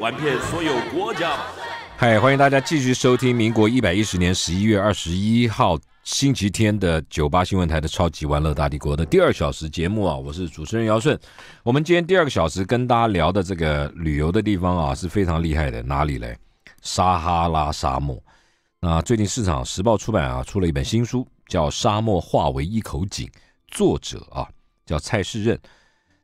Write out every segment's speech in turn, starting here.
玩遍所有国家。嗨，欢迎大家继续收听民国一百一十年十一月二十一号星期天的九八新闻台的超级玩乐大帝国的第二小时节目啊！我是主持人姚顺。我们今天第二个小时跟大家聊的这个旅游的地方啊是非常厉害的，哪里嘞？撒哈拉沙漠。那最近市场时报出版啊出了一本新书，叫《沙漠化为一口井》，作者啊叫蔡世任。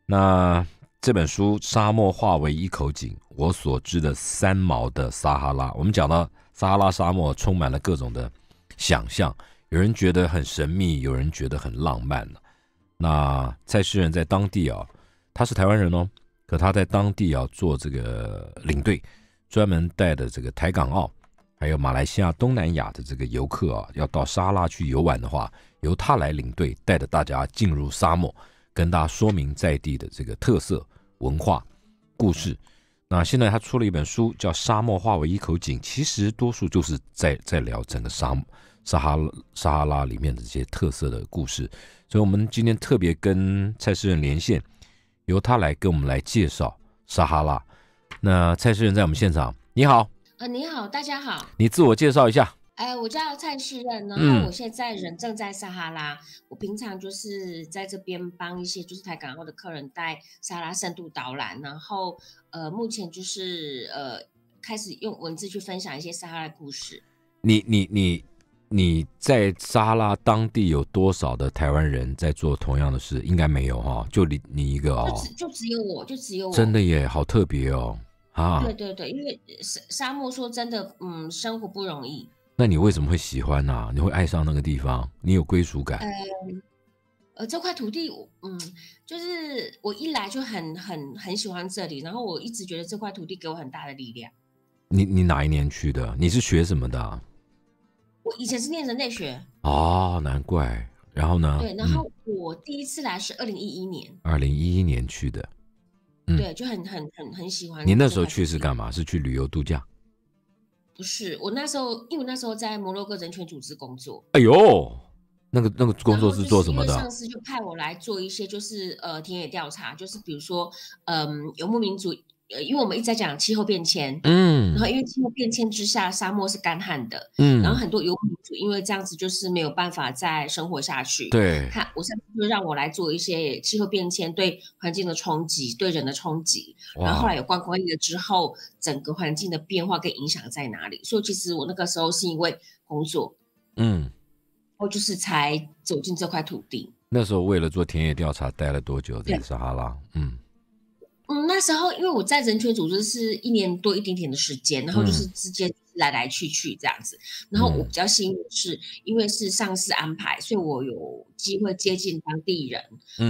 那这本书《沙漠化为一口井》。我所知的三毛的撒哈拉，我们讲到撒哈拉沙漠充满了各种的想象，有人觉得很神秘，有人觉得很浪漫那蔡诗人在当地啊，他是台湾人哦，可他在当地啊做这个领队，专门带着这个台港澳还有马来西亚东南亚的这个游客啊，要到撒哈拉去游玩的话，由他来领队，带着大家进入沙漠，跟大家说明在地的这个特色文化故事。那现在他出了一本书，叫《沙漠化为一口井》，其实多数就是在在聊整个沙，撒哈撒哈拉里面的这些特色的故事。所以我们今天特别跟蔡诗人连线，由他来跟我们来介绍撒哈拉。那蔡诗人在我们现场，你好，呃，你好，大家好，你自我介绍一下。哎，我叫蔡世任呢。后我现在人正在撒哈拉。我平常就是在这边帮一些就是台港澳的客人带撒哈拉深度导览。然后，呃，目前就是呃开始用文字去分享一些撒哈拉故事。你你你你在撒哈拉当地有多少的台湾人在做同样的事？应该没有哈，就你你一个哦。就就只有我，就只有我。真的耶，好特别哦！啊。对对对，因为沙沙漠说真的，嗯，生活不容易。那你为什么会喜欢呢？你会爱上那个地方？你有归属感。呃呃，这块土地，嗯，就是我一来就很很很喜欢这里，然后我一直觉得这块土地给我很大的力量。你你哪一年去的？你是学什么的？我以前是念人类学哦，难怪。然后呢？对，然后我第一次来是二零一一年，二零一一年去的，对，就很很很很喜欢。你那时候去是干嘛？是去旅游度假？不是我那时候，因为那时候在摩洛哥人权组织工作。哎呦，那个那个工作是做什么的？上司就派我来做一些，就是呃田野调查，就是比如说，嗯游牧民族。呃，因为我们一直在讲气候变迁，嗯，然后因为气候变迁之下，沙漠是干旱的，嗯，然后很多游牧族因为这样子就是没有办法再生活下去，对。看，我现在就让我来做一些气候变迁对环境的冲击，对人的冲击，然后后来也观光业之后，整个环境的变化跟影响在哪里？所以其实我那个时候是因为工作，嗯，然就是才走进这块土地。那时候为了做田野调查，待了多久在撒哈拉？嗯。嗯，那时候因为我在人权组织是一年多一点点的时间，然后就是之间来来去去这样子。然后我比较幸运的是，因为是上司安排，所以我有机会接近当地人，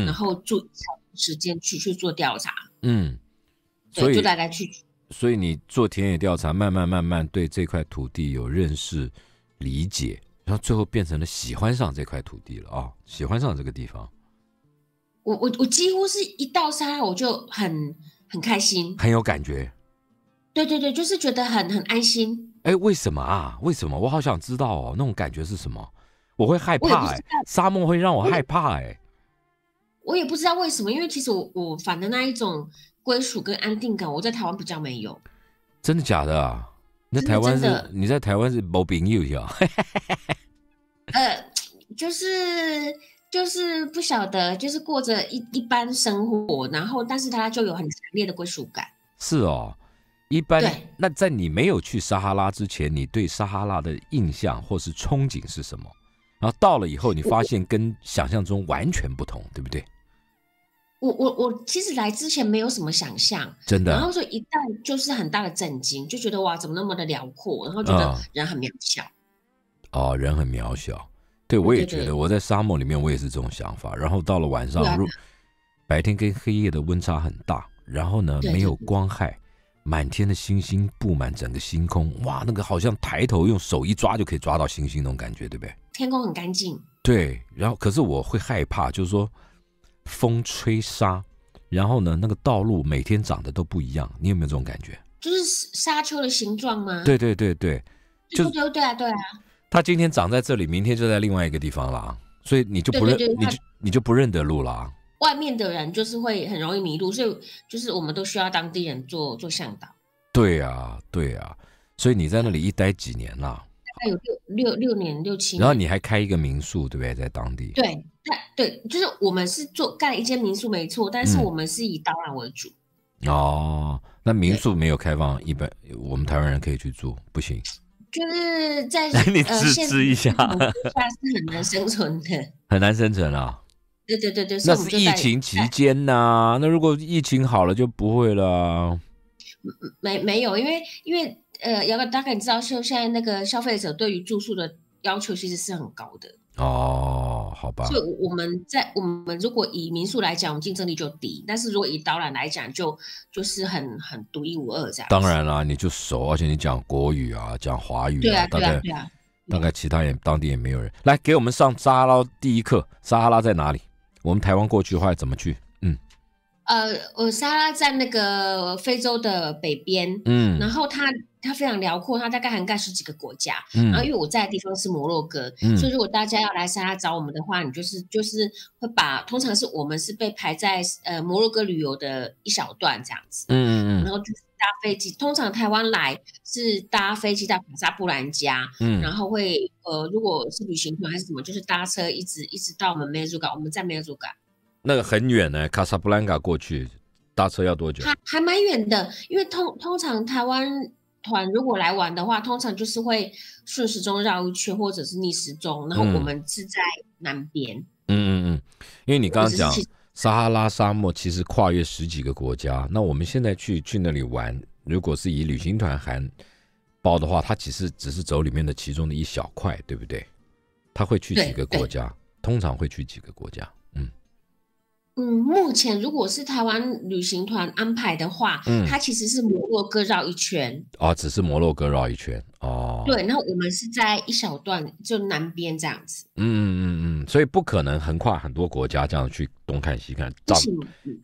然后住长时间去去做调查。嗯，所以就来来去去。所以你做田野调查，慢慢慢慢对这块土地有认识、理解，然后最后变成了喜欢上这块土地了啊，喜欢上这个地方。我我我几乎是一到沙我就很很开心，很有感觉。对对对，就是觉得很很安心。哎，为什么啊？为什么？我好想知道哦，那种感觉是什么？我会害怕哎，沙漠会让我害怕哎。我也不知道为什么，因为其实我我反的那一种归属跟安定感，我在台湾比较没有。真的假的啊？那台湾的你在台湾是没病又强。呃，就是。就是不晓得，就是过着一一般生活，然后但是他就有很强烈的归属感。是哦，一般。那在你没有去撒哈拉之前，你对撒哈拉的印象或是憧憬是什么？然后到了以后，你发现跟想象中完全不同，对不对？我我我其实来之前没有什么想象，真的。然后说一旦就是很大的震惊，就觉得哇，怎么那么的辽阔，然后觉得人很渺小。哦，人很渺小。对，我也觉得，我在沙漠里面，我也是这种想法。然后到了晚上，白天跟黑夜的温差很大，然后呢，没有光害，满天的星星布满整个星空，哇，那个好像抬头用手一抓就可以抓到星星那种感觉，对不对？天空很干净。对，然后可是我会害怕，就是说风吹沙，然后呢，那个道路每天长得都不一样，你有没有这种感觉？就是沙丘的形状吗？对对对对，就对啊对啊。它今天长在这里，明天就在另外一个地方了，所以你就不认，你就你就不认得路了。外面的人就是会很容易迷路，所以就是我们都需要当地人做做向导。对呀，对呀，所以你在那里一待几年啦？大概有六六六年六七。然后你还开一个民宿，对不对？在当地。对，那对，就是我们是做盖一间民宿，没错，但是我们是以导览为主。哦，那民宿没有开放，一般我们台湾人可以去住，不行。就是在你自制一下，下是很难生存的，很难生存啊。对对对对，那是疫情期间呐。那如果疫情好了，就不会了。没没有，因为因为呃，姚哥大概你知道，就现在那个消费者对于住宿的要求其实是很高的。哦，好吧。就我们在我们如果以民宿来讲，我们竞争力就低；但是如果以导览来讲，就就是很很独一无二，这样。当然啦，你就熟，而且你讲国语啊，讲华语啊，大概大概其他也当地也没有人来给我们上扎拉第一课。撒哈拉在哪里？我们台湾过去的话怎么去？呃，我莎拉在那个非洲的北边，嗯，然后它它非常辽阔，它大概涵盖十几个国家，嗯，然后因为我在的地方是摩洛哥，嗯，所以如果大家要来莎拉找我们的话，你就是就是会把通常是我们是被排在呃摩洛哥旅游的一小段这样子，嗯嗯嗯，然后就是搭飞机，通常台湾来是搭飞机到卡萨布兰加，嗯，然后会呃如果是旅行团还是什么，就是搭车一直一直到我们梅祖港，我们在梅祖港。那个很远呢，卡萨布兰卡过去搭车要多久？还还蛮远的，因为通通常台湾团如果来玩的话，通常就是会顺时钟绕一圈，或者是逆时钟。然后我们是在南边。嗯嗯嗯，因为你刚刚讲撒哈拉沙漠其实跨越十几个国家，那我们现在去去那里玩，如果是以旅行团含包的话，它其实只是走里面的其中的一小块，对不对？它会去几个国家？通常会去几个国家？嗯，目前如果是台湾旅行团安排的话，嗯，它其实是摩洛哥绕一圈啊，只是摩洛哥绕一圈哦。对，那我们是在一小段就南边这样子。嗯嗯嗯所以不可能横跨很多国家这样去东看西看。不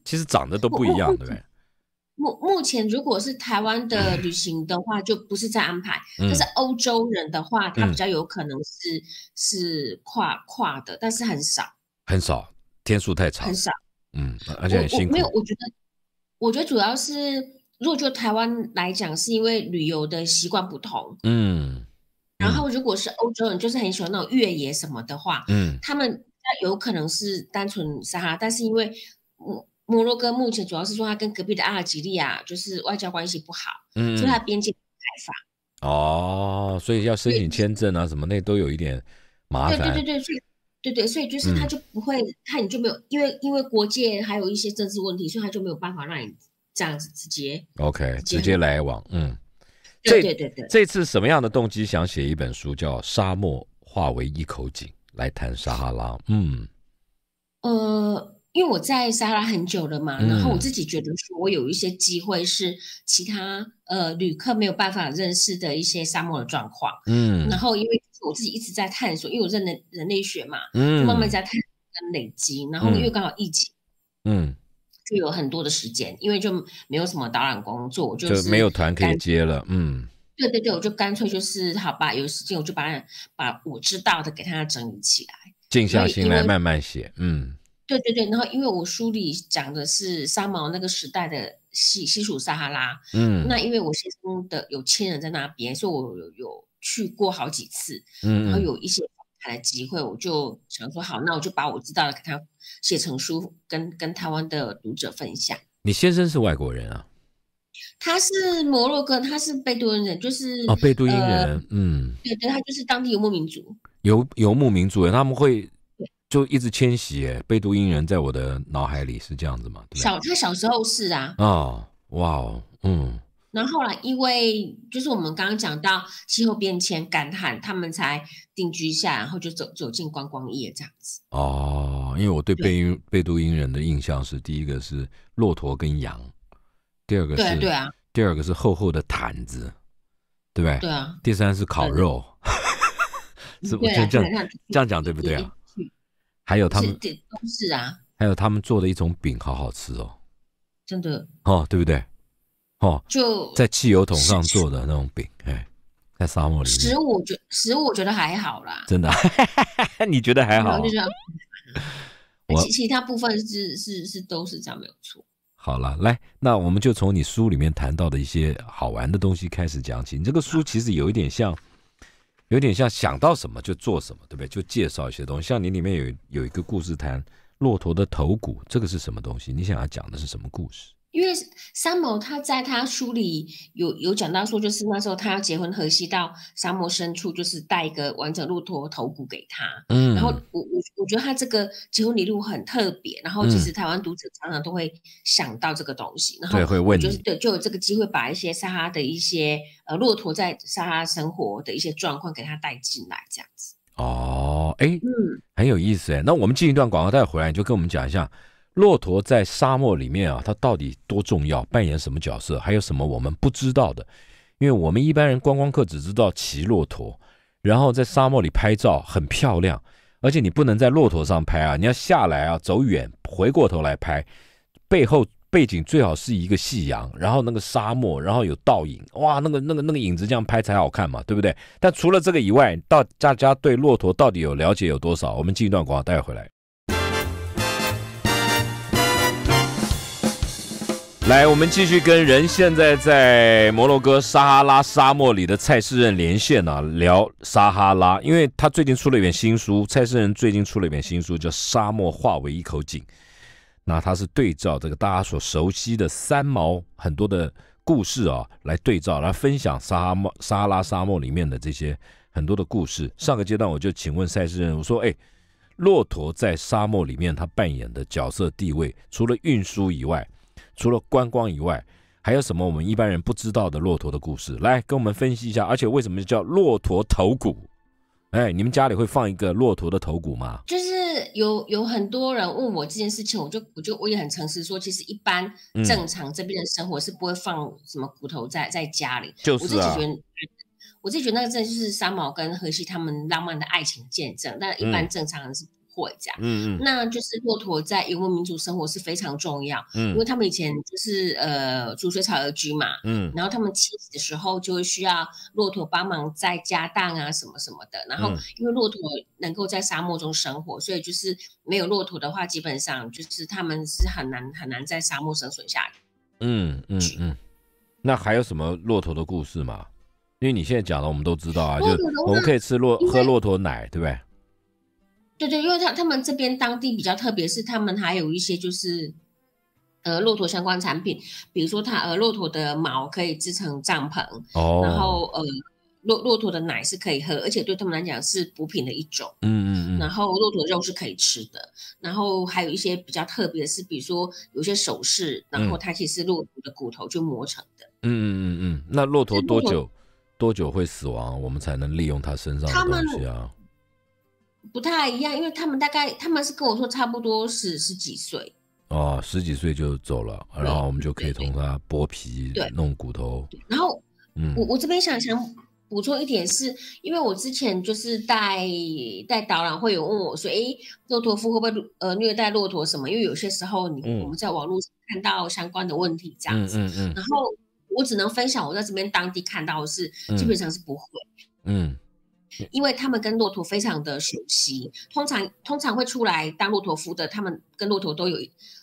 其实长得都不一样，对不对？目目前如果是台湾的旅行的话，就不是在安排。但是欧洲人的话，他比较有可能是是跨跨的，但是很少，很少。天数太长，很少。嗯，而且很辛苦。没有，我觉得，我觉得主要是，如果就台湾来讲，是因为旅游的习惯不同。嗯。然后，如果是欧洲人，就是很喜欢那种越野什么的话，嗯，他们有可能是单纯撒。但是因为摩摩洛哥目前主要是说，他跟隔壁的阿尔及利亚就是外交关系不好，嗯，所以他边境开放。哦，所以要申请签证啊，什么那都有一点麻烦。对对对对。对对，所以就是他就不会看你就没有，因为因为国界还有一些政治问题，所以他就没有办法让你这样子直接，OK，直接来往。嗯，对对对对，这次什么样的动机想写一本书叫《沙漠化为一口井》来谈撒哈拉？嗯，呃。因为我在撒拉很久了嘛，然后我自己觉得说，我有一些机会是其他呃旅客没有办法认识的一些沙漠的状况。嗯，然后因为我自己一直在探索，因为我认人人类学嘛，慢慢在探索跟累积。然后因为刚好疫情，嗯，就有很多的时间，因为就没有什么导览工作，我就没有团可以接了。嗯，对对对，我就干脆就是好吧，有时间我就把把我知道的给他整理起来，静下心来慢慢写。嗯。对对对，然后因为我书里讲的是三毛那个时代的西西属撒哈拉，嗯，那因为我先生的有亲人在那边，所以我有有去过好几次，嗯，然后有一些谈的机会，我就想说好，那我就把我知道的给他写成书，跟跟台湾的读者分享。你先生是外国人啊？他是摩洛哥，他是贝都因人，就是哦，贝都因人，嗯，对对，他就是当地游牧民族，游游牧民族，他们会。就一直迁徙，哎，贝都因人在我的脑海里是这样子嘛？小他小时候是啊。哦，哇哦，嗯。然后来，因为就是我们刚刚讲到气候变迁、干旱，他们才定居下，然后就走走进观光业这样子。哦，因为我对贝都贝都因人的印象是，第一个是骆驼跟羊，第二个是，对啊，第二个是厚厚的毯子，对不对？对啊。第三是烤肉，是，不、就这样 这样讲对不对啊？还有他们都是啊，还有他们做的一种饼，好好吃哦，真的哦，对不对？哦，就在汽油桶上做的那种饼，哎，在沙漠里，食物觉十五觉得还好啦，真的，你觉得还好？我其其他部分是是是都是这样，没有错。好了，来，那我们就从你书里面谈到的一些好玩的东西开始讲起。你这个书其实有一点像。有点像想到什么就做什么，对不对？就介绍一些东西。像你里面有有一个故事谈骆驼的头骨，这个是什么东西？你想要讲的是什么故事？因为三毛他在他书里有有讲到说，就是那时候他要结婚，河西到沙漠深处，就是带一个完整骆驼头骨给他。嗯，然后我我我觉得他这个结婚礼物很特别。然后其实台湾读者常常都会想到这个东西。对，会问就是对，就有这个机会把一些沙哈的一些呃骆驼在沙哈生活的一些状况给他带进来，这样子。哦，哎，嗯，很有意思哎。那我们进一段广告带回来，你就跟我们讲一下。骆驼在沙漠里面啊，它到底多重要？扮演什么角色？还有什么我们不知道的？因为我们一般人观光客只知道骑骆驼，然后在沙漠里拍照很漂亮，而且你不能在骆驼上拍啊，你要下来啊，走远回过头来拍，背后背景最好是一个夕阳，然后那个沙漠，然后有倒影，哇，那个那个那个影子这样拍才好看嘛，对不对？但除了这个以外，到大家对骆驼到底有了解有多少？我们进一段广告带回来。来，我们继续跟人现在在摩洛哥撒哈拉沙漠里的蔡世任连线呢，聊撒哈拉，因为他最近出了一本新书，蔡世任最近出了一本新书叫《沙漠化为一口井》，那他是对照这个大家所熟悉的三毛很多的故事啊来对照来分享撒哈拉沙漠里面的这些很多的故事。上个阶段我就请问蔡世任，我说哎，骆驼在沙漠里面它扮演的角色地位，除了运输以外。除了观光以外，还有什么我们一般人不知道的骆驼的故事？来跟我们分析一下，而且为什么叫骆驼头骨？哎，你们家里会放一个骆驼的头骨吗？就是有有很多人问我这件事情，我就我就我也很诚实说，其实一般正常这边的生活是不会放什么骨头在在家里。就是啊，我自己觉得，我自己觉得那个真的就是三毛跟荷西他们浪漫的爱情见证。那一般正常人是。国家，嗯嗯，那就是骆驼在游牧民族生活是非常重要，嗯，因为他们以前就是呃煮水草而居嘛，嗯，然后他们妻子的时候就会需要骆驼帮忙在家当啊什么什么的，然后因为骆驼能够在沙漠中生活，所以就是没有骆驼的话，基本上就是他们是很难很难在沙漠生存下来，嗯嗯嗯，那还有什么骆驼的故事吗？因为你现在讲的我们都知道啊，就我们可以吃骆喝骆驼奶，对不对？对对，因为他他们这边当地比较特别，是他们还有一些就是，呃，骆驼相关产品，比如说它呃，骆驼的毛可以制成帐篷，哦，然后呃，骆骆驼的奶是可以喝，而且对他们来讲是补品的一种，嗯嗯嗯，然后骆驼肉是可以吃的，然后还有一些比较特别，是比如说有些首饰，然后它其实骆驼的骨头就磨成的，嗯嗯嗯嗯，那骆驼多久多久会死亡，我们才能利用它身上的东西啊？不太一样，因为他们大概他们是跟我说差不多是十几岁哦，十几岁就走了，然后我们就可以从他剥皮、弄骨头。然后，嗯，我我这边想想补充一点，是因为我之前就是带带导览，会有问我说，哎，骆驼夫会不会呃虐待骆驼什么？因为有些时候你我们在网络看到相关的问题这样子。嗯嗯。然后我只能分享我在这边当地看到的是，基本上是不会。嗯。因为他们跟骆驼非常的熟悉，通常通常会出来当骆驼夫的。他们跟骆驼都有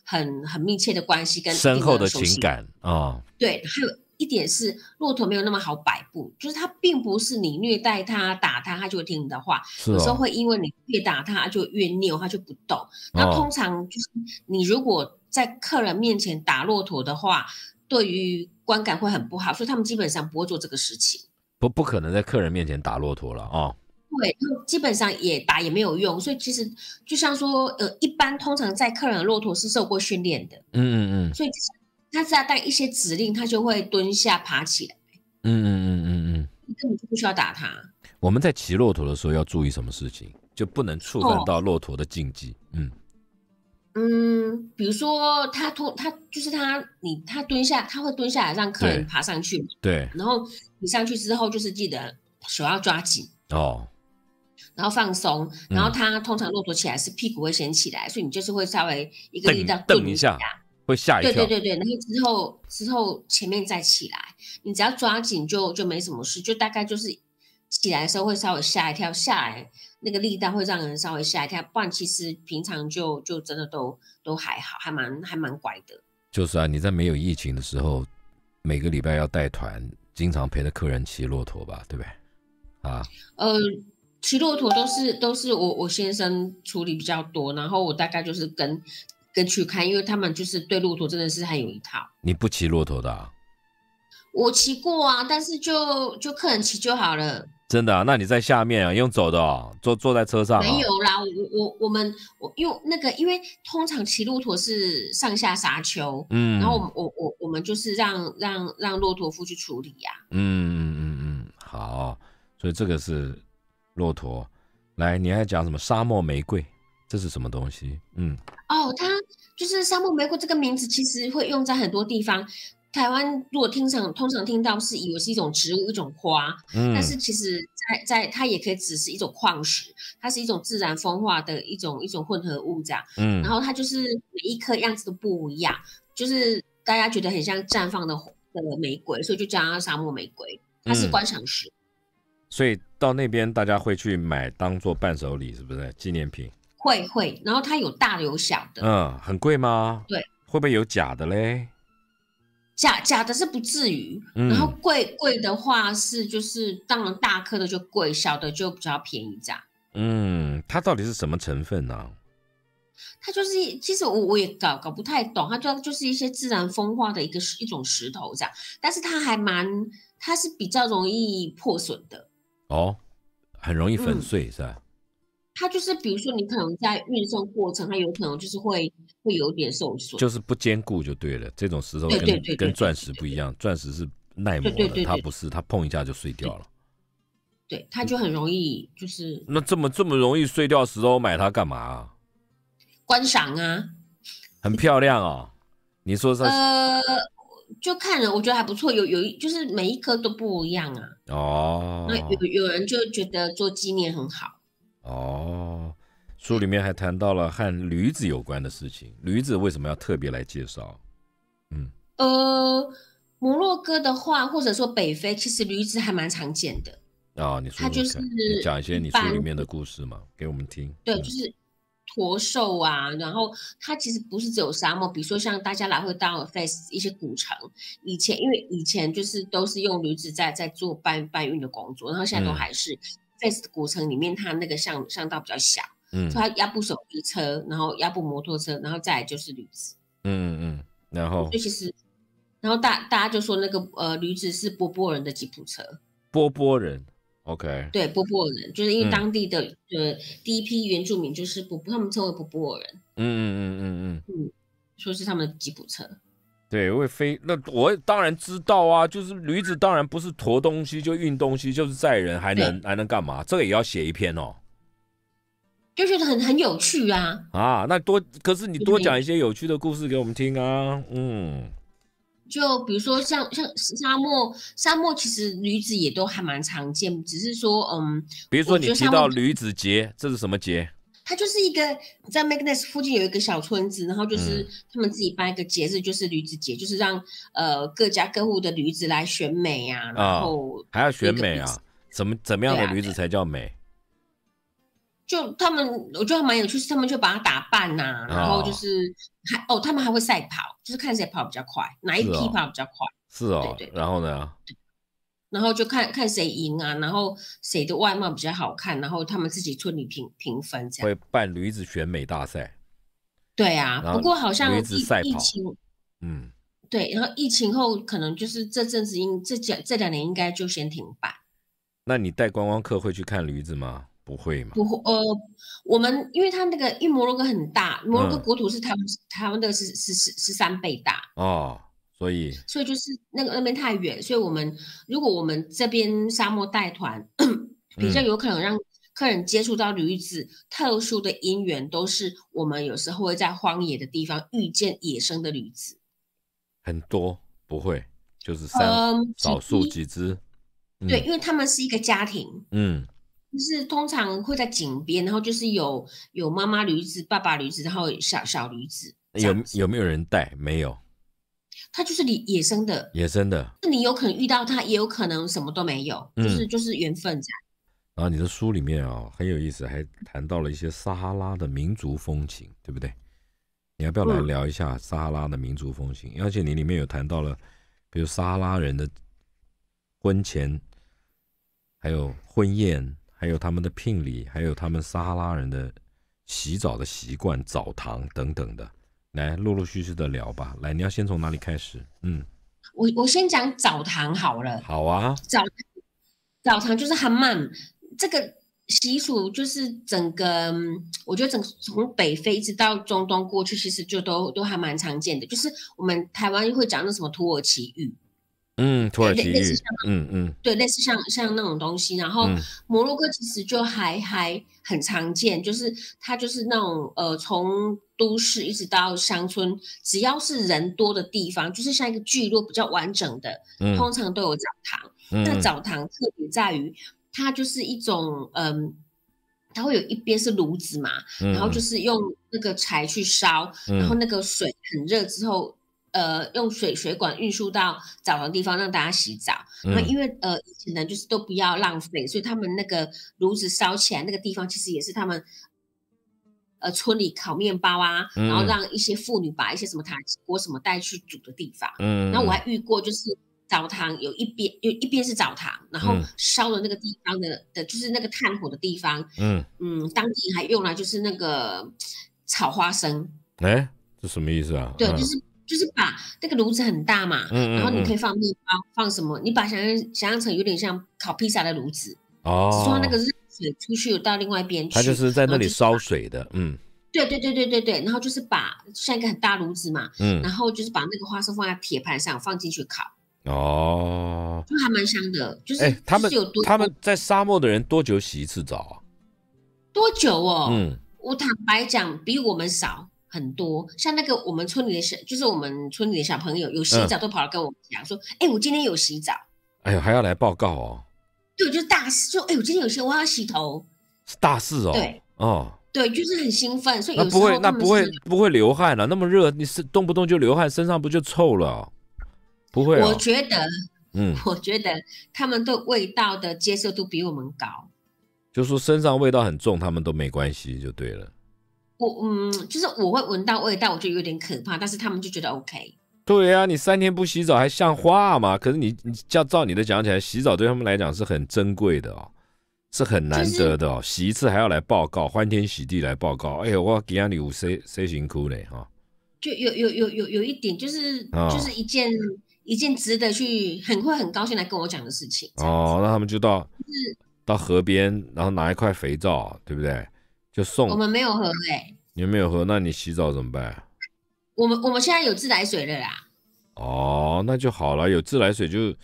很很密切的关系，跟深厚的情感啊。对，还有一点是骆驼没有那么好摆布，就是它并不是你虐待它、打它，它就会听你的话。有时候会因为你越打它，就越拗，它就不动。那通常就是你如果在客人面前打骆驼的话，对于观感会很不好，所以他们基本上不会做这个事情。不，不可能在客人面前打骆驼了啊！对，就基本上也打也没有用，所以其实就像说，呃，一般通常在客人的骆驼是受过训练的，嗯嗯嗯，所以他只要带一些指令，他就会蹲下、爬起来，嗯嗯嗯嗯嗯，根本就不需要打他。我们在骑骆驼的时候要注意什么事情？就不能触碰到骆驼的禁忌，嗯。嗯，比如说他托他就是他你他蹲下他会蹲下来让客人爬上去，对，然后你上去之后就是记得手要抓紧哦，然后放松，然后他通常骆驼起来是屁股会先起来，所以你就是会稍微一个力道蹬一下，会吓一跳，对对对对，然后之后之后前面再起来，你只要抓紧就就没什么事，就大概就是起来的时候会稍微吓一跳下来。那个力道会让人稍微吓一跳，不然其实平常就就真的都都还好，还蛮还蛮乖的。就是啊，你在没有疫情的时候，每个礼拜要带团，经常陪着客人骑骆驼吧，对不对？啊，呃，骑骆驼都是都是我我先生处理比较多，然后我大概就是跟跟去看，因为他们就是对骆驼真的是很有一套。你不骑骆驼的？啊？我骑过啊，但是就就客人骑就好了。真的啊？那你在下面啊？用走的哦，坐坐在车上没有啦。我我我们我用那个，因为通常骑骆驼是上下沙丘，嗯，然后我我我我们就是让让让骆驼夫去处理呀，嗯嗯嗯嗯，好，所以这个是骆驼。来，你还讲什么沙漠玫瑰？这是什么东西？嗯，哦，它就是沙漠玫瑰这个名字，其实会用在很多地方。台湾如果听上通常听到是以为是一种植物一种花，但是其实在在它也可以只是一种矿石，它是一种自然风化的一种一种混合物这样。嗯，然后它就是每一颗样子都不一样，就是大家觉得很像绽放的的玫瑰，所以就叫它沙漠玫瑰。它是观赏石，所以到那边大家会去买当做伴手礼，是不是纪念品？会会，然后它有大的有小的。嗯，很贵吗？对。会不会有假的嘞？假假的是不至于，然后贵贵的话是就是当然大颗的就贵，小的就比较便宜这样。嗯，它到底是什么成分呢？它就是其实我我也搞搞不太懂，它就就是一些自然风化的一个一种石头这样，但是它还蛮它是比较容易破损的哦，很容易粉碎是吧？它就是，比如说你可能在运送过程，它有可能就是会会有点受损，就是不坚固就对了。这种石头跟跟钻石不一样，钻石是耐磨的，它不是，它碰一下就碎掉了。对，它就很容易就是。那这么这么容易碎掉石头，买它干嘛？观赏啊，很漂亮哦。你说它呃，就看了，我觉得还不错，有有一就是每一颗都不一样啊。哦，那有有人就觉得做纪念很好。哦，书里面还谈到了和驴子有关的事情。驴子为什么要特别来介绍？嗯，呃，摩洛哥的话，或者说北非，其实驴子还蛮常见的啊。你说，是讲一些你书里面的故事嘛，给我们听。对，就是驼兽啊，然后它其实不是只有沙漠，比如说像大家来会到 face 一些古城，以前因为以前就是都是用驴子在在做搬搬运的工作，然后现在都还是。在古城里面，它那个巷巷道比较小，嗯，它压不手机车，然后压不摩托车，然后再就是驴子，嗯嗯，然后就其实，然后大大家就说那个呃驴子是波波人的吉普车，波波人，OK，对，波波人就是因为当地的呃第一批原住民就是波波，他们称为波波人，嗯嗯嗯嗯嗯嗯，说是他们的吉普车。对，会飞。那我当然知道啊，就是驴子当然不是驮东西，就运东西，就是载人，还能还能干嘛？这个也要写一篇哦。就是很很有趣啊。啊，那多，可是你多讲一些有趣的故事给我们听啊。嗯。就比如说像像沙漠，沙漠其实驴子也都还蛮常见，只是说嗯。比如说你提到驴子节，这是什么节？它就是一个在 Magnes 附近有一个小村子，然后就是他们自己办一个节日，就是驴子节，就是让呃各家各户的驴子来选美呀，然后还要选美啊，怎么怎么样的驴子才叫美？就他们我觉得蛮有趣，他们就把它打扮呐，然后就是还哦，他们还会赛跑，就是看谁跑比较快，哪一批跑比较快？是哦，对对，然后呢？然后就看看谁赢啊，然后谁的外貌比较好看，然后他们自己村里评评分这样。会办驴子选美大赛？对啊，不过好像疫疫情，嗯，对，然后疫情后可能就是这阵子应这这这两年应该就先停办。那你带观光客会去看驴子吗？不会吗？不，呃，我们因为它那个为摩洛哥很大，摩洛哥国土是他们他们的是是是是三倍大哦。所以，所以就是那个那边太远，所以我们如果我们这边沙漠带团，比较有可能让客人接触到驴子。特殊的因缘都是我们有时候会在荒野的地方遇见野生的驴子，很多不会，就是嗯，少数几只。对，因为他们是一个家庭，嗯，就是通常会在井边，然后就是有有妈妈驴子、爸爸驴子，然后小小驴子。有有没有人带？没有。它就是里野生的，野生的。那你有可能遇到它，也有可能什么都没有，就是就是缘分这样。然后你的书里面哦很有意思，还谈到了一些撒哈拉的民族风情，对不对？你要不要来聊一下撒哈拉的民族风情？而且你里面有谈到了，比如撒哈拉人的婚前，还有婚宴，还有他们的聘礼，还有他们撒哈拉人的洗澡的习惯、澡堂等等的。来，陆陆续续的聊吧。来，你要先从哪里开始？嗯，我我先讲澡堂好了。好啊，澡澡堂就是很慢，这个习俗就是整个，我觉得整从北非一直到中东过去，其实就都都还蛮常见的。就是我们台湾会讲那什么土耳其语，嗯，土耳其，嗯嗯，对，类似像像那种东西，然后摩洛哥其实就还还很常见，就是它就是那种呃，从都市一直到乡村，只要是人多的地方，就是像一个聚落比较完整的，通常都有澡堂。那澡堂特别在于，它就是一种嗯，它会有一边是炉子嘛，然后就是用那个柴去烧，然后那个水很热之后。呃，用水水管运输到澡堂地方，让大家洗澡。那因为呃，以前呢就是都不要浪费，所以他们那个炉子烧起来那个地方，其实也是他们呃村里烤面包啊，然后让一些妇女把一些什么糖果锅什么带去煮的地方。嗯嗯。然后我还遇过，就是澡堂有一边，有一边是澡堂，然后烧的那个地方的的，就是那个炭火的地方。嗯嗯。当地还用来就是那个炒花生。哎，这什么意思啊？对，就是。就是把那个炉子很大嘛，然后你可以放面包，放什么？你把想象想象成有点像烤披萨的炉子哦，是说那个热水出去到另外一边。去，他就是在那里烧水的，嗯。对对对对对对，然后就是把像一个很大炉子嘛，嗯，然后就是把那个花生放在铁盘上放进去烤哦，就还蛮香的。就是他们他们在沙漠的人多久洗一次澡啊？多久哦？嗯，我坦白讲比我们少。很多像那个我们村里的小，就是我们村里的小朋友有洗澡都跑来跟我们讲说，哎，我今天有洗澡，哎呦还要来报告哦。对，就是大事，就哎，我今天有洗，我要洗头，是大事哦。对，哦，对，就是很兴奋，所以有时候。那不会，那不会，不会流汗了。那么热，你是动不动就流汗，身上不就臭了？不会，我觉得，嗯，我觉得他们对味道的接受度比我们高。就说身上味道很重，他们都没关系，就对了。我嗯，就是我会闻到味道，我觉得有点可怕，但是他们就觉得 OK。对啊，你三天不洗澡还像话吗？可是你你照照你的讲起来，洗澡对他们来讲是很珍贵的哦，是很难得的哦，洗一次还要来报告，欢天喜地来报告。哎呀，我给你里五 C C 型哭嘞哈。就有有有有有一点，就是就是一件一件值得去很会很高兴来跟我讲的事情。哦，那他们就到到河边，然后拿一块肥皂，对不对？就送我们没有喝哎，你没有喝，那你洗澡怎么办？我们我们现在有自来水了啦。哦，那就好了，有自来水就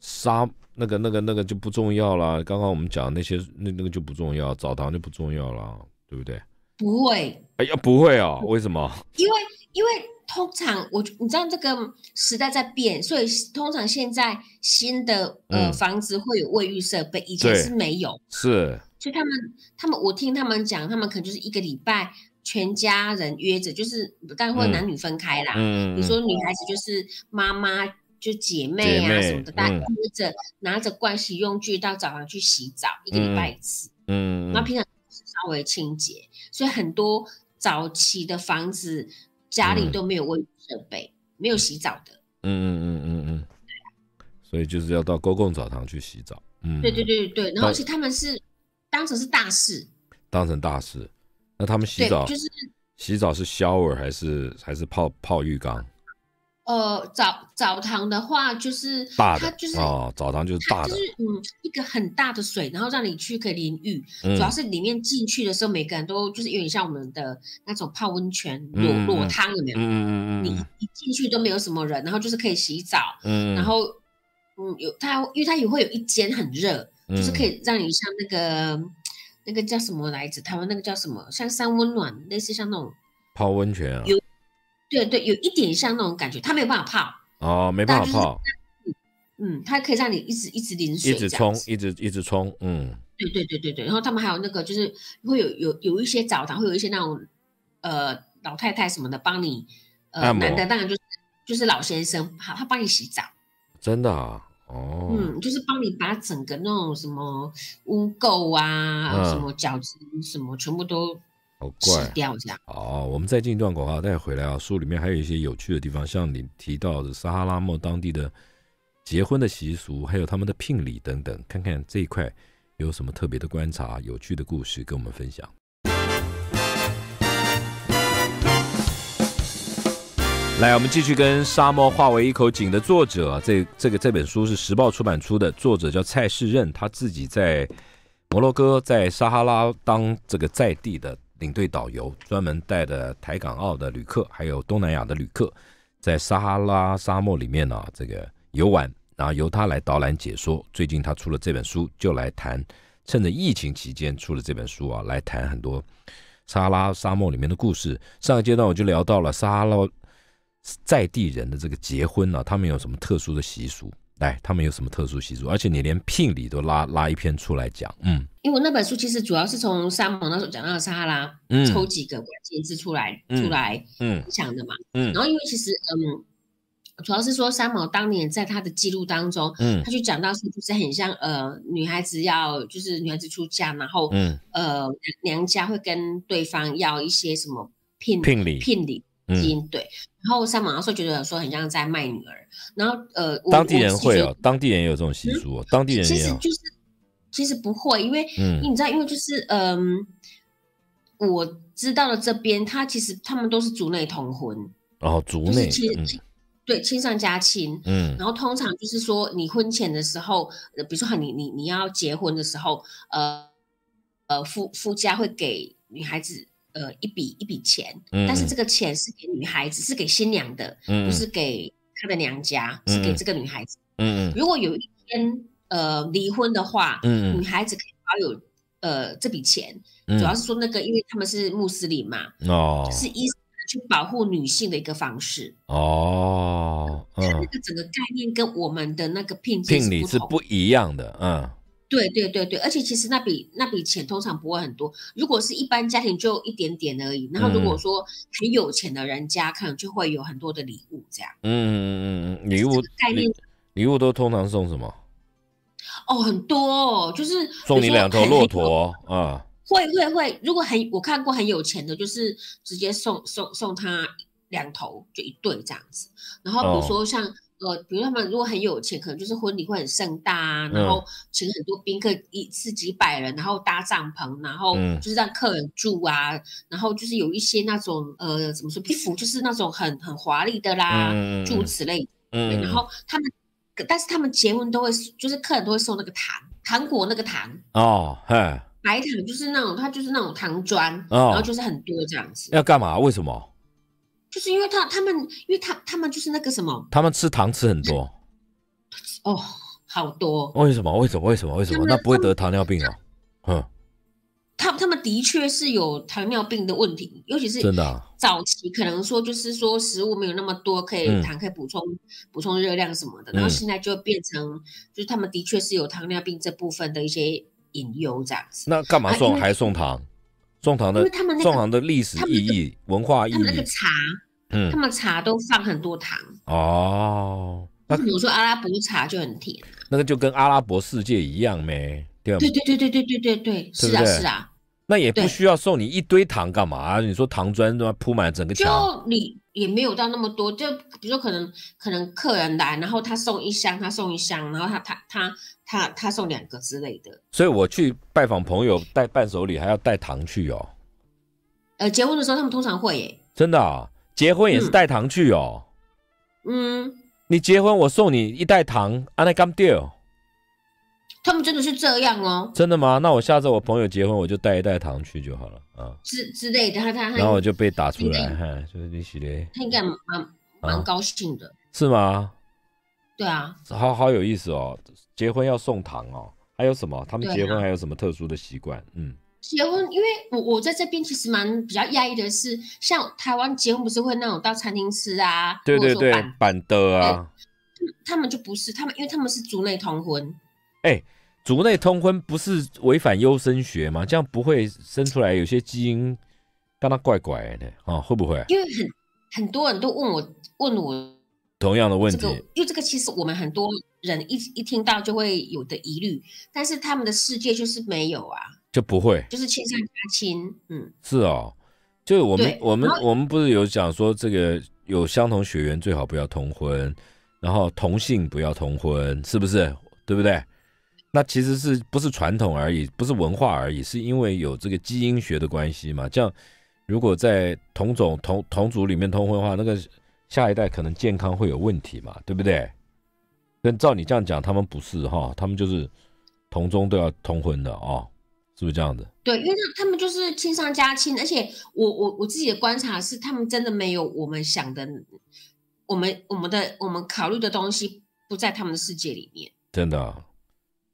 沙那个那个那个就不重要了。刚刚我们讲那些那那个就不重要，澡堂就不重要了，对不对？不会，哎呀，不会哦，为什么？因为因为通常我你知道这个时代在变，所以通常现在新的呃房子会有卫浴设备，以前是没有是。所以他们，他们，我听他们讲，他们可能就是一个礼拜，全家人约着，就是当然会男女分开啦。嗯。你说女孩子就是妈妈就姐妹啊什么的，大家约着拿着盥洗用具到澡堂去洗澡，一个礼拜一次。嗯。那平常稍微清洁，所以很多早期的房子家里都没有卫浴设备，没有洗澡的。嗯嗯嗯嗯嗯。所以就是要到公共澡堂去洗澡。嗯。对对对对对，然后而且他们是。当成是大事，当成大事。那他们洗澡，就是洗澡是 shower 还是还是泡泡浴缸？呃，澡澡堂的话就是大的，就是哦，澡堂就是大，就是嗯，一个很大的水，然后让你去可以淋浴。主要是里面进去的时候，每个人都就是有点像我们的那种泡温泉裸裸汤，有没有？嗯嗯嗯。你一进去都没有什么人，然后就是可以洗澡。嗯，然后嗯有它，因为它也会有一间很热。就是可以让你像那个，那个叫什么来着？他们那个叫什么？像山温暖，类似像那种泡温泉啊。有，对对，有一点像那种感觉，他没有办法泡。哦，没办法泡。嗯，它可以让你一直一直淋水，一直冲，一直一直冲。嗯，对对对对对。然后他们还有那个，就是会有有有一些澡堂会有一些那种呃老太太什么的帮你，呃男的当然就是就是老先生，好，他帮你洗澡。真的啊。哦，嗯，就是帮你把整个那种什么污垢啊，什么角质什么，全部都洗掉这样。哦，我们再进一段广告再回来啊。书里面还有一些有趣的地方，像你提到的撒哈拉漠当地的结婚的习俗，还有他们的聘礼等等，看看这一块有什么特别的观察、有趣的故事跟我们分享。来，我们继续跟《沙漠化为一口井》的作者，这这个这本书是时报出版出的，作者叫蔡世任，他自己在摩洛哥，在撒哈拉当这个在地的领队导游，专门带的台港澳的旅客，还有东南亚的旅客，在撒哈拉沙漠里面呢这个游玩，然后由他来导览解说。最近他出了这本书，就来谈趁着疫情期间出了这本书啊，来谈很多撒哈拉沙漠里面的故事。上个阶段我就聊到了撒哈拉。在地人的这个结婚呢，他们有什么特殊的习俗？来，他们有什么特殊习俗？而且你连聘礼都拉拉一篇出来讲，嗯，因为那本书其实主要是从三毛那时候讲到撒哈拉，嗯，抽几个关键字出来，出来，嗯，讲的嘛，嗯，然后因为其实，嗯，主要是说三毛当年在他的记录当中，嗯，他就讲到说，就是很像，呃，女孩子要，就是女孩子出嫁，然后，嗯，呃，娘家会跟对方要一些什么聘聘礼，聘礼。嗯，对。然后在马来西亚觉得说很像在卖女儿。然后呃，当地人会有，当地人也有这种习俗。当地人其实就是其实不会，因为嗯，你知道，因为就是嗯，我知道了这边，他其实他们都是族内通婚哦，族内亲对亲上加亲。嗯，然后通常就是说，你婚前的时候，比如说你你你要结婚的时候，呃呃，夫夫家会给女孩子。呃，一笔一笔钱，但是这个钱是给女孩子，是给新娘的，不是给她的娘家，是给这个女孩子。嗯如果有一天呃离婚的话，女孩子可以保有呃这笔钱。嗯。主要是说那个，因为他们是穆斯林嘛，哦，是伊斯兰去保护女性的一个方式。哦。它那个整个概念跟我们的那个聘聘礼是不一样的，嗯。对对对对，而且其实那笔那笔钱通常不会很多，如果是一般家庭就一点点而已。然后如果说很有钱的人家，可能就会有很多的礼物这样。嗯嗯嗯嗯嗯，礼物礼物都通常送什么？哦，很多哦，就是送你两头骆驼啊！会会会，如果很我看过很有钱的，就是直接送送送他两头就一对这样子。然后比如说像。呃，比如他们如果很有钱，可能就是婚礼会很盛大啊，然后请很多宾客，一次几百人，然后搭帐篷，然后就是让客人住啊，然后就是有一些那种呃怎么说，衣服就是那种很很华丽的啦，诸如此类。嗯，然后他们，但是他们结婚都会，就是客人都会送那个糖，糖果那个糖。哦，嘿，白糖就是那种，它就是那种糖砖，然后就是很多这样子。要干嘛？为什么？就是因为他他们，因为他他们就是那个什么，他们吃糖吃很多，哦，好多。为什么？为什么？为什么？为什么？那不会得糖尿病哦？嗯，他他们的确是有糖尿病的问题，尤其是真的早期可能说就是说食物没有那么多可以糖可以补充补充热量什么的，然后现在就变成就是他们的确是有糖尿病这部分的一些引诱这样子。那干嘛送还送糖？送糖的，送糖的历史意义、文化意义。他们那个茶。嗯，他们茶都放很多糖哦。那比如说阿拉伯茶就很甜？那个就跟阿拉伯世界一样呗，对吧？对对对对对对对对，是啊是啊。那也不需要送你一堆糖干嘛啊？你说糖砖要铺满整个，就你也没有到那么多。就比如说，可能可能客人来，然后他送一箱，他送一箱，然后他他他他他送两个之类的。所以我去拜访朋友，带伴手礼还要带糖去哦。呃，结婚的时候他们通常会耶，真的啊。结婚也是带糖去哦。嗯，你结婚我送你一袋糖，按来干掉。他们真的是这样哦？真的吗？那我下次我朋友结婚，我就带一袋糖去就好了啊。之之类的，他他然后我就被打出来，就是你这的。他应该蛮蛮高兴的。是吗？对啊，好好有意思哦。结婚要送糖哦，还有什么？他们结婚还有什么特殊的习惯？嗯。结婚，因为我我在这边其实蛮比较压抑的是，像台湾结婚不是会那种到餐厅吃啊，对对对，板的啊，他们就不是他们，因为他们是族内通婚。哎，族内通婚不是违反优生学吗？这样不会生出来有些基因让他怪怪的啊？会不会？因为很很多人都问我问我同样的问题，因为这个其实我们很多人一一听到就会有的疑虑，但是他们的世界就是没有啊。就不会，就是亲上加亲，嗯，是哦，就是我们我们我们不是有讲说这个有相同血缘最好不要通婚，然后同性不要通婚，是不是？对不对？那其实是不是传统而已，不是文化而已，是因为有这个基因学的关系嘛？这样如果在同种同同族里面通婚的话，那个下一代可能健康会有问题嘛？对不对？那照你这样讲，他们不是哈，他们就是同宗都要通婚的哦。是不是这样的？对，因为他们就是亲上加亲，而且我我我自己的观察是，他们真的没有我们想的，我们我们的我们考虑的东西不在他们的世界里面。真的，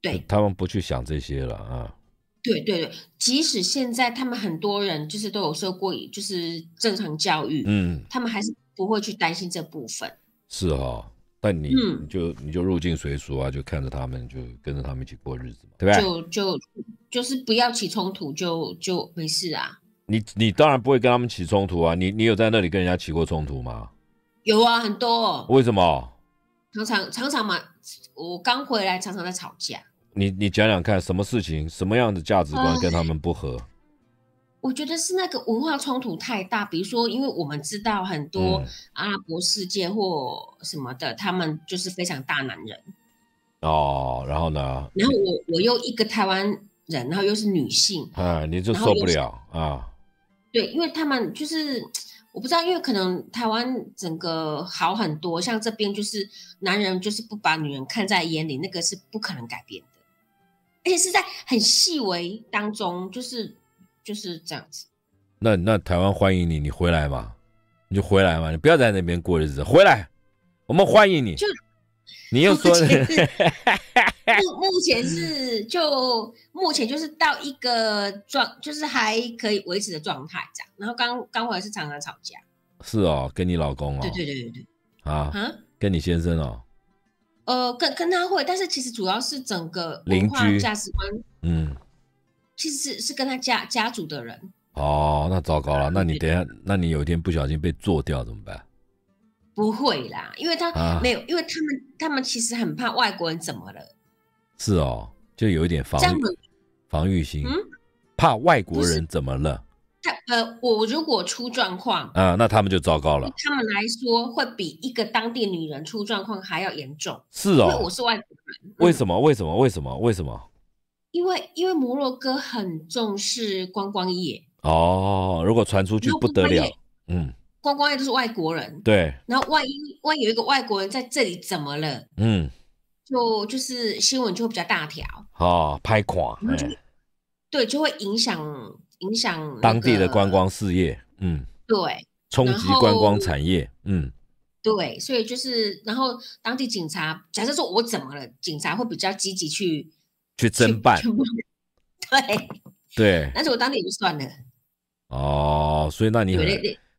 对，他们不去想这些了啊。对对对，即使现在他们很多人就是都有受过，就是正常教育，嗯，他们还是不会去担心这部分。是啊。但你，你就你就入境随俗啊，就看着他们，就跟着他们一起过日子，对不对？就就就是不要起冲突，就就没事啊。你你当然不会跟他们起冲突啊。你你有在那里跟人家起过冲突吗？有啊，很多。为什么？常常常常嘛，我刚回来常常在吵架。你你讲讲看，什么事情，什么样的价值观跟他们不合？我觉得是那个文化冲突太大，比如说，因为我们知道很多阿拉伯世界或什么的，他们就是非常大男人。哦，然后呢？然后我我又一个台湾人，然后又是女性。嗯，你就受不了啊？对，因为他们就是我不知道，因为可能台湾整个好很多，像这边就是男人就是不把女人看在眼里，那个是不可能改变的，而且是在很细微当中就是。就是这样子，那那台湾欢迎你，你回来嘛，你就回来嘛，你不要在那边过日子，回来，我们欢迎你。就你又说，目目前是 就目前就是到一个状，就是还可以维持的状态这样。然后刚刚回来是常常吵架。是哦，跟你老公哦。对对对对对。啊啊，跟你先生哦。呃，跟跟他会，但是其实主要是整个文化价值观，嗯。其实是是跟他家家族的人哦，那糟糕了。那你等下，那你有一天不小心被做掉怎么办？不会啦，因为他没有，因为他们他们其实很怕外国人，怎么了？是哦，就有一点防御防御心，嗯，怕外国人怎么了？他呃，我如果出状况啊，那他们就糟糕了。他们来说，会比一个当地女人出状况还要严重。是哦，因为我是外国人，为什么？为什么？为什么？为什么？因为因为摩洛哥很重视观光业哦，如果传出去不得了，嗯，观光业都是外国人，对，然后万一万一有一个外国人在这里怎么了，嗯，就就是新闻就会比较大条，哦，拍垮，对，就会影响影响当地的观光事业，嗯，对，冲击观光产业，嗯，对，所以就是然后当地警察假设说我怎么了，警察会比较积极去。去侦办，对对，但是我当年就算了哦，所以那你很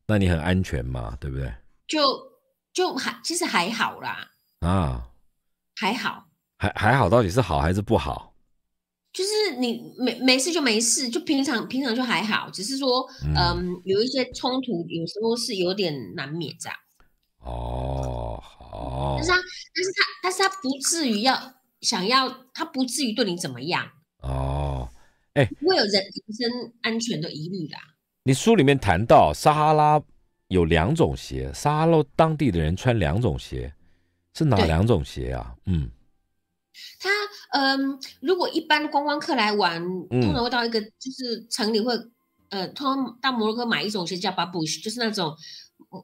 那你很安全嘛，对不对？就就还其实还好啦啊，还好，还还好，到底是好还是不好？就是你没没事就没事，就平常平常就还好，只是说嗯，有一些冲突，有时候是有点难免这样哦，好，但是他，但是他，但是他不至于要。想要他不至于对你怎么样哦，哎，会有人人身安全的疑虑啦。你书里面谈到撒哈拉有两种鞋，撒哈拉当地的人穿两种鞋，是哪两种鞋啊？嗯，他嗯，如果一般观光客来玩，通常会到一个就是城里，会呃，通到摩洛哥买一种鞋叫巴布什，就是那种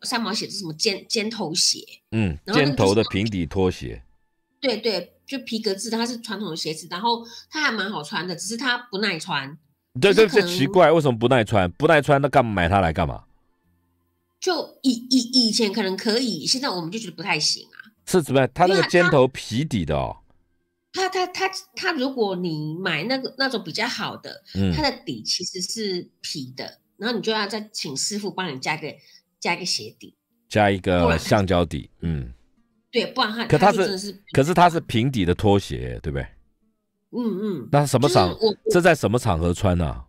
三毛鞋是什么尖尖头鞋，嗯，尖头的平底拖鞋，对对。就皮革制，它是传统的鞋子，然后它还蛮好穿的，只是它不耐穿。对对对，奇怪，为什么不耐穿？不耐穿那干买它来干嘛？就以以以前可能可以，现在我们就觉得不太行啊。是怎么？它那个尖头皮底的哦。它它它它，如果你买那个那种比较好的，它的底其实是皮的，然后你就要再请师傅帮你加个加一个鞋底，加一个橡胶底，嗯。对，不然他可他是可是他是平底的拖鞋，对不对？嗯嗯。那什么场？这在什么场合穿呢？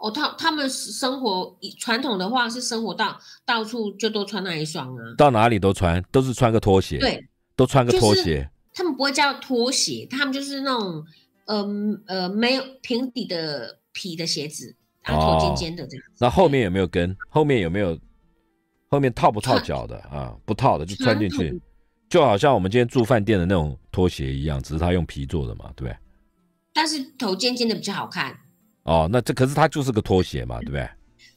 哦，他他们生活传统的话是生活到到处就都穿那一双啊。到哪里都穿，都是穿个拖鞋。对，都穿个拖鞋。他们不会叫拖鞋，他们就是那种呃呃没有平底的皮的鞋子，然后尖尖的这样。那后面有没有跟？后面有没有？后面套不套脚的啊？不套的就穿进去。就好像我们今天住饭店的那种拖鞋一样，只是它用皮做的嘛，对不对？但是头尖尖的比较好看哦。那这可是它就是个拖鞋嘛，对不对？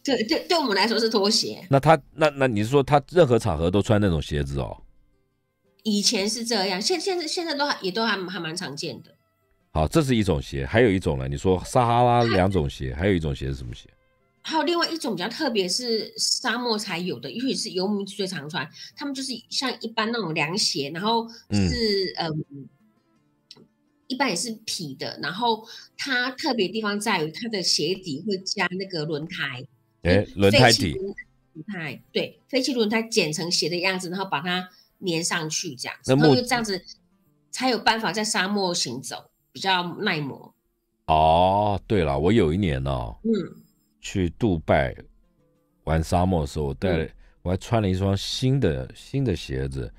对对，对我们来说是拖鞋。那他那那你是说他任何场合都穿那种鞋子哦？以前是这样，现现在现在都也都还还蛮常见的。好，这是一种鞋，还有一种呢？你说撒哈拉两种鞋，还有一种鞋是什么鞋？还有另外一种比较特别，是沙漠才有的，因为是游牧族最常穿。他们就是像一般那种凉鞋，然后是呃，一般也是皮的。然后它特别地方在于它的鞋底会加那个轮胎，对，轮胎底，轮胎对，废弃轮胎剪成鞋的样子，然后把它粘上去这样，然后就这样子才有办法在沙漠行走，比较耐磨。哦，对了，我有一年哦，嗯。去杜拜玩沙漠的时候，我带了、我还穿了一双新的新的鞋子，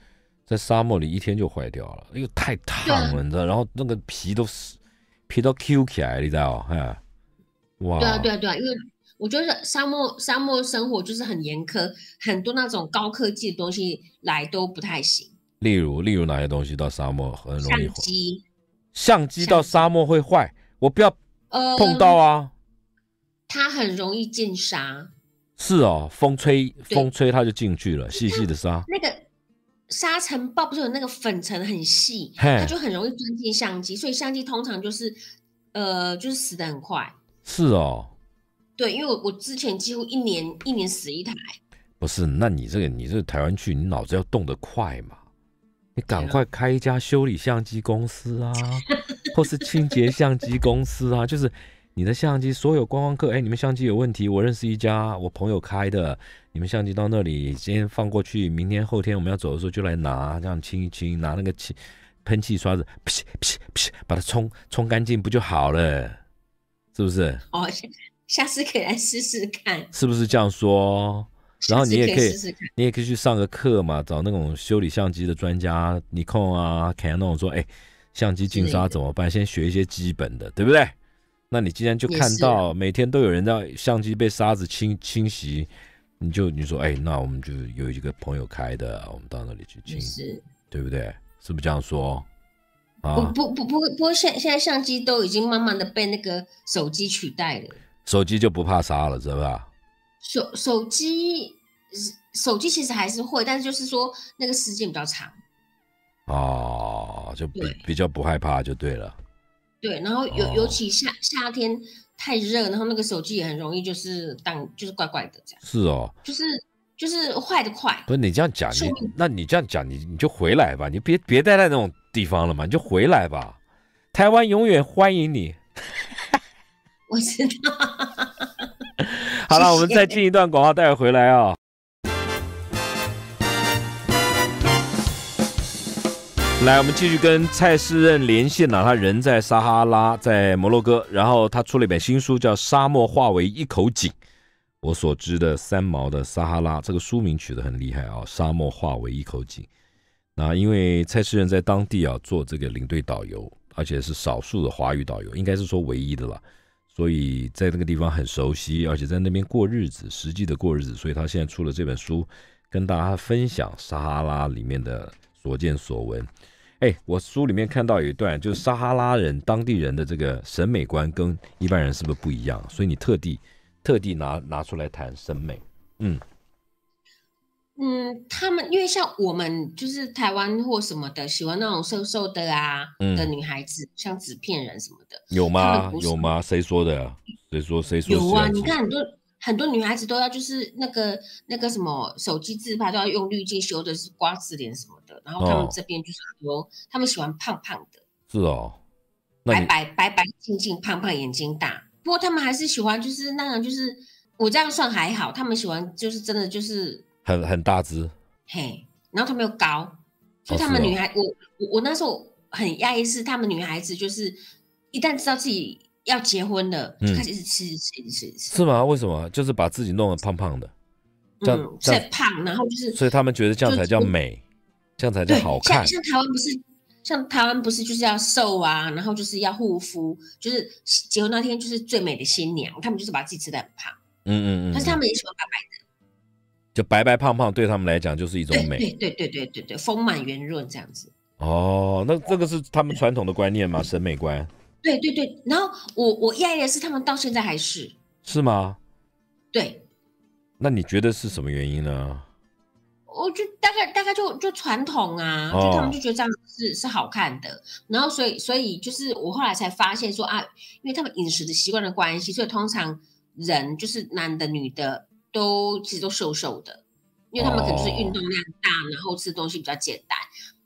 在沙漠里一天就坏掉了，因为太烫了，你知道？然后那个皮都是皮都 Q 起来，你知道吗？哎，哇！对啊，对啊，对啊，因为我觉得沙漠沙漠生活就是很严苛，很多那种高科技的东西来都不太行。例如，例如哪些东西到沙漠很容易坏？相机，相机到沙漠会坏，我不要碰到啊。它很容易进沙，是哦，风吹风吹它就进去了，细细的沙。那个沙尘暴不是有那个粉尘很细，它就很容易钻进相机，所以相机通常就是，呃，就是死的很快。是哦，对，因为我我之前几乎一年一年死一台。不是，那你这个你这台湾去，你脑子要动得快嘛，你赶快开一家修理相机公司啊，或是清洁相机公司啊，就是。你的相机所有观光客，哎，你们相机有问题，我认识一家，我朋友开的，你们相机到那里，今天放过去，明天后天我们要走的时候就来拿，这样清一清，拿那个气喷气刷子，噗噗噗，把它冲冲干净不就好了？是不是？哦，下次可以来试试看，是不是这样说？然后你也可以，你也可以去上个课嘛，找那种修理相机的专家，尼控啊，Canon 说，哎，相机进沙怎么办？先学一些基本的，对不对？那你既然就看到每天都有人在相机被沙子侵侵袭，你就你说哎，那我们就有一个朋友开的，我们到那里去清，对不对？是不是这样说？啊，不不不不不，现现在相机都已经慢慢的被那个手机取代了。手机就不怕沙了，知道吧？手手机手机其实还是会，但是就是说那个时间比较长。哦，就比比较不害怕就对了。对，然后尤尤其夏夏天太热，然后那个手机也很容易就是当就是怪怪的这样。是哦，就是就是坏的快。不，是你这样讲你，那你这样讲你，你就回来吧，你别别待在那种地方了嘛，你就回来吧，台湾永远欢迎你。我知道。好了，我们再进一段广告，待会回来哦。来，我们继续跟蔡世任连线啊，他人在撒哈拉，在摩洛哥，然后他出了一本新书，叫《沙漠化为一口井》。我所知的三毛的撒哈拉，这个书名取得很厉害啊，《沙漠化为一口井》。那因为蔡世任在当地啊做这个领队导游，而且是少数的华语导游，应该是说唯一的了，所以在那个地方很熟悉，而且在那边过日子，实际的过日子，所以他现在出了这本书，跟大家分享撒哈拉里面的。所见所闻，哎，我书里面看到有一段，就是撒哈拉人当地人的这个审美观跟一般人是不是不一样？所以你特地特地拿拿出来谈审美，嗯嗯，他们因为像我们就是台湾或什么的，喜欢那种瘦瘦的啊的女孩子，像纸片人什么的，有吗？有吗？谁说的？谁说谁说？有啊！你看很多很多女孩子都要就是那个那个什么手机自拍都要用滤镜修的是瓜子脸什么。然后他们这边就是说，他们喜欢胖胖的，是哦，白白白白净净，胖胖，眼睛大。不过他们还是喜欢，就是那样，就是我这样算还好。他们喜欢就是真的就是很很大只，嘿。然后他们又高，所以他们女孩，我我我那时候很压抑，是他们女孩子就是一旦知道自己要结婚了，就开始一直吃吃吃吃吃。是吗？为什么？就是把自己弄得胖胖的，这样再胖，然后就是所以他们觉得这样才叫美。这样才叫好看。像像台湾不是，像台湾不是就是要瘦啊，然后就是要护肤，就是结婚那天就是最美的新娘。他们就是把自己吃的很胖，嗯嗯嗯，但是他们也喜欢白白的，就白白胖胖，对他们来讲就是一种美。对对对对对对，丰满圆润这样子。哦，那这个是他们传统的观念吗？审美观？对对对。然后我我意外的是，他们到现在还是。是吗？对。那你觉得是什么原因呢？我就大概大概就就传统啊，就他们就觉得这样是是好看的，然后所以所以就是我后来才发现说啊，因为他们饮食的习惯的关系，所以通常人就是男的女的都其实都瘦瘦的，因为他们可能是运动量大，然后吃东西比较简单。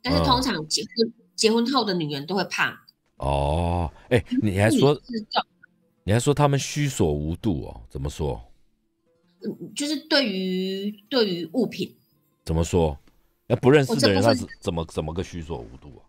但是通常结婚结婚后的女人都会胖。哦，哎，你还说你还说他们虚所无度哦？怎么说？嗯，就是对于对于物品。怎么说？那不认识的人，他是怎么怎么个无所无度啊？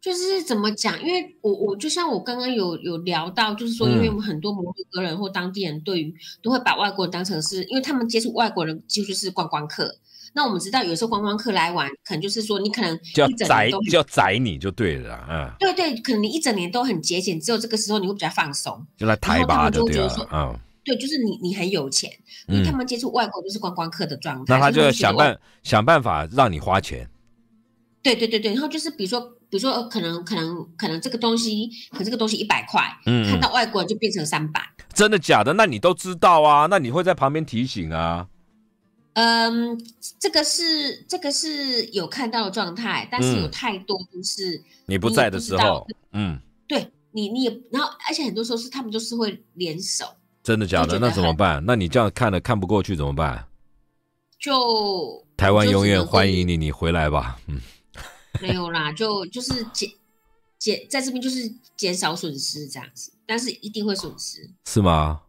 就是怎么讲？因为我我就像我刚刚有有聊到，就是说，因为我们很多摩洛哥人或当地人，对于都会把外国人当成是，因为他们接触外国人，就乎是观光客。那我们知道，有时候观光客来玩，可能就是说，你可能叫宰，叫宰你就对了啊。对对，可能你一整年都很节俭，只有这个时候你会比较放松，就来台吧的对了啊。对，就是你，你很有钱，因为他们接触外国就是观光客的状态，那他就想办想办法让你花钱。对对对对，然后就是比如说，比如说可能可能可能这个东西，可这个东西一百块，嗯，看到外国人就变成三百。真的假的？那你都知道啊，那你会在旁边提醒啊？嗯，这个是这个是有看到的状态，但是有太多都是你不在的时候，嗯，对你你也然后，而且很多时候是他们都是会联手。真的假的？那怎么办？那你这样看了看不过去怎么办？就台湾永远欢迎你，你回来吧。嗯。没有啦，就就是减减，在这边就是减少损失这样子，但是一定会损失，是吗？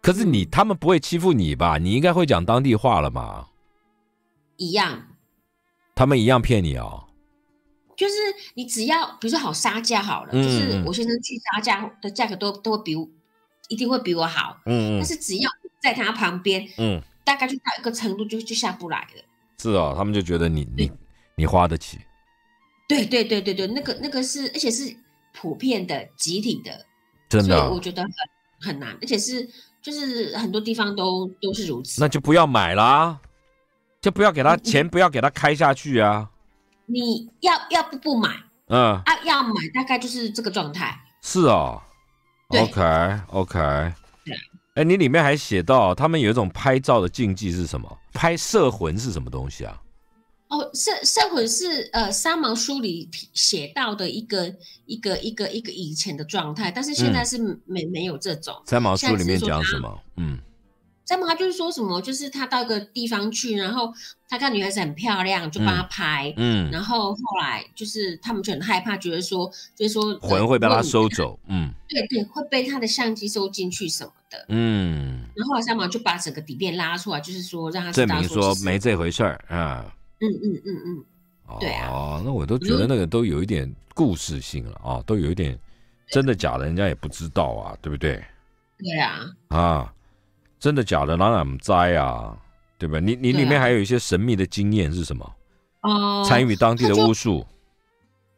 可是你他们不会欺负你吧？你应该会讲当地话了嘛？一样，他们一样骗你哦。就是你只要比如说好杀价好了，就是我先生去杀价的价格都都会比。一定会比我好，嗯，但是只要在他旁边，嗯，大概就到一个程度就就下不来了。是啊，他们就觉得你你你花得起，对对对对对，那个那个是，而且是普遍的集体的，真的，我觉得很很难，而且是就是很多地方都都是如此，那就不要买啦，就不要给他钱，不要给他开下去啊！你要要不不买，嗯啊，要买大概就是这个状态，是啊。OK，OK，对，哎，你里面还写到他们有一种拍照的禁忌是什么？拍摄魂是什么东西啊？哦，摄摄魂是呃《三毛书》里写到的一个一个一个一个以前的状态，但是现在是没没有这种。三毛书里面讲什么？嗯。三他就是说什么，就是他到一个地方去，然后他看女孩子很漂亮，就帮他拍。嗯，然后后来就是他们就很害怕，觉得说，就是说魂会被他收走。嗯，对对，会被他的相机收进去什么的。嗯，然后后来三毛就把整个底片拉出来，就是说让他证明说没这回事儿。嗯，嗯嗯嗯嗯，对啊，那我都觉得那个都有一点故事性了啊，都有一点真的假的，人家也不知道啊，对不对？对啊。啊。真的假的？哪敢摘啊？对吧？你你里面还有一些神秘的经验是什么？哦，参与当地的巫术。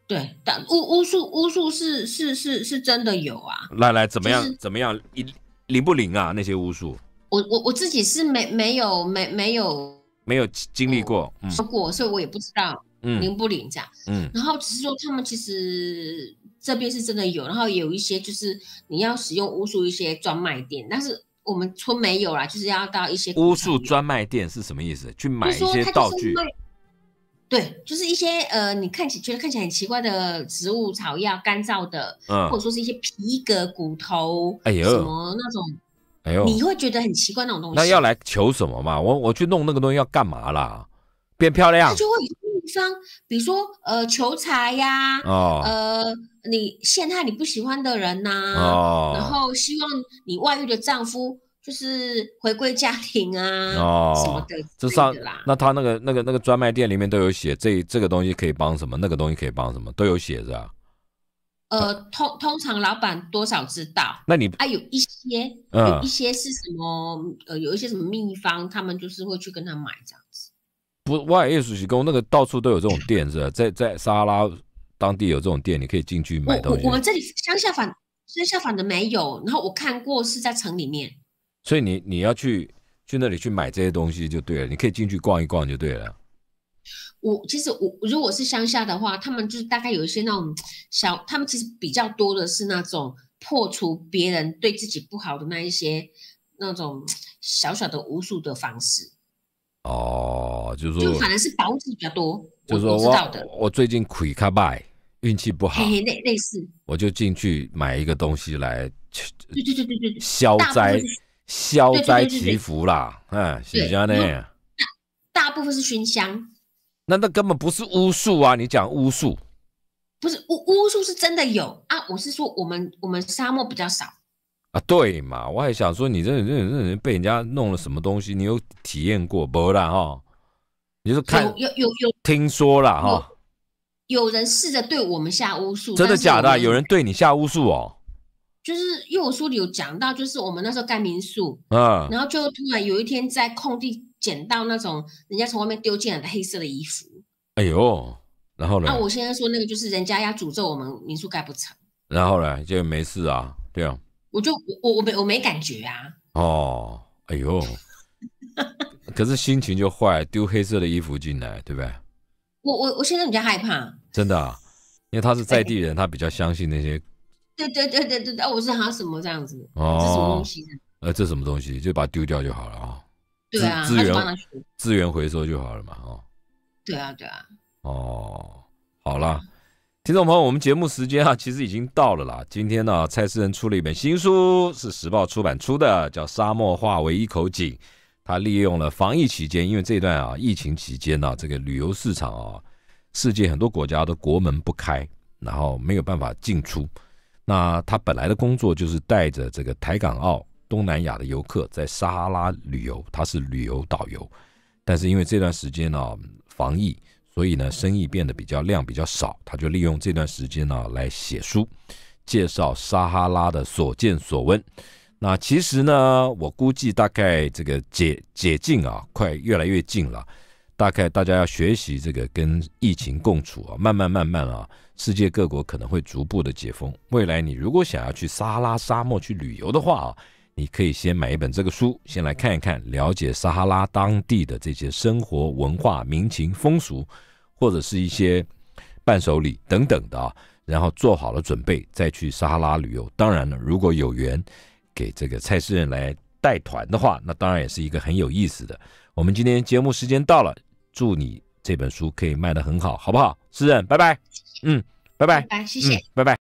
对，但巫巫术巫术是是是是真的有啊。来来，怎么样？怎么样？灵灵不灵啊？那些巫术？我我我自己是没没有没没有没有经历过，说过，所以我也不知道灵不灵这样。嗯，然后只是说他们其实这边是真的有，然后有一些就是你要使用巫术一些专卖店，但是。我们村没有啦，就是要到一些巫术专卖店是什么意思？去买一些道具。对，就是一些呃，你看起觉得看起来很奇怪的植物、草药、干燥的，或者说是一些皮革、骨头，哎呦，什么那种，哎呦，你会觉得很奇怪那种东西。那要来求什么嘛？我我去弄那个东西要干嘛啦？变漂亮。方，比如说呃求财呀，呃你陷害你不喜欢的人呐，然后希望你外遇的丈夫就是回归家庭啊什么的，这上那他那个那个那个专卖店里面都有写，这这个东西可以帮什么，那个东西可以帮什么，都有写着。呃，通通常老板多少知道，那你啊有一些，有一些是什么呃有一些什么秘方，他们就是会去跟他买这样。不，我讲暑术工，那个到处都有这种店，是吧？在在沙拉当地有这种店，你可以进去买东西。我我这里乡下反乡下反的没有，然后我看过是在城里面。所以你你要去去那里去买这些东西就对了，你可以进去逛一逛就对了。我其实我如果是乡下的话，他们就是大概有一些那种小，他们其实比较多的是那种破除别人对自己不好的那一些那种小小的巫术的方式。哦，就是说，就反而是保物比较多。就是说我我最近亏卡败，运气不好。嘿嘿，类类似。我就进去买一个东西来，对对对对对，消灾消灾祈福啦，嗯，是这样的。大大部分是熏香，难道根本不是巫术啊？你讲巫术，不是巫巫术是真的有啊？我是说，我们我们沙漠比较少。啊，对嘛！我还想说，你这、这、这人被人家弄了什么东西？你有体验过不啦？哈，你就看有、有、有听说了哈？有人试着对我们下巫术，真的假的？有人对你下巫术哦？就是因为我里有讲到，就是我们那时候盖民宿啊，然后就突然有一天在空地捡到那种人家从外面丢进来的黑色的衣服。哎呦，然后呢？那我现在说那个就是人家要诅咒我们民宿盖不成。然后呢，就没事啊，对啊。我就我我我没我没感觉啊。哦，哎呦，可是心情就坏，丢黑色的衣服进来，对不对？我我我现在比较害怕。真的啊，因为他是在地人，他比较相信那些。对对对对对，哦，我是他什么这样子？哦，这什么东西？呃，这什么东西？就把它丢掉就好了啊。对啊，资源资源回收就好了嘛，哦。对啊，对啊。哦，好了。听众朋友，我们节目时间啊，其实已经到了啦。今天呢，蔡思仁出了一本新书，是时报出版出的，叫《沙漠化为一口井》。他利用了防疫期间，因为这段啊，疫情期间呢，这个旅游市场啊，世界很多国家都国门不开，然后没有办法进出。那他本来的工作就是带着这个台港澳、东南亚的游客在沙拉旅游，他是旅游导游。但是因为这段时间呢，防疫。所以呢，生意变得比较量比较少，他就利用这段时间呢来写书，介绍撒哈拉的所见所闻。那其实呢，我估计大概这个解解禁啊，快越来越近了。大概大家要学习这个跟疫情共处啊，慢慢慢慢啊，世界各国可能会逐步的解封。未来你如果想要去撒哈拉沙漠去旅游的话啊。你可以先买一本这个书，先来看一看，了解撒哈拉当地的这些生活文化、民情风俗，或者是一些伴手礼等等的啊。然后做好了准备再去撒哈拉旅游。当然了，如果有缘给这个蔡诗人来带团的话，那当然也是一个很有意思的。我们今天节目时间到了，祝你这本书可以卖得很好，好不好？诗人，拜拜。嗯，拜拜。拜，谢谢。拜拜。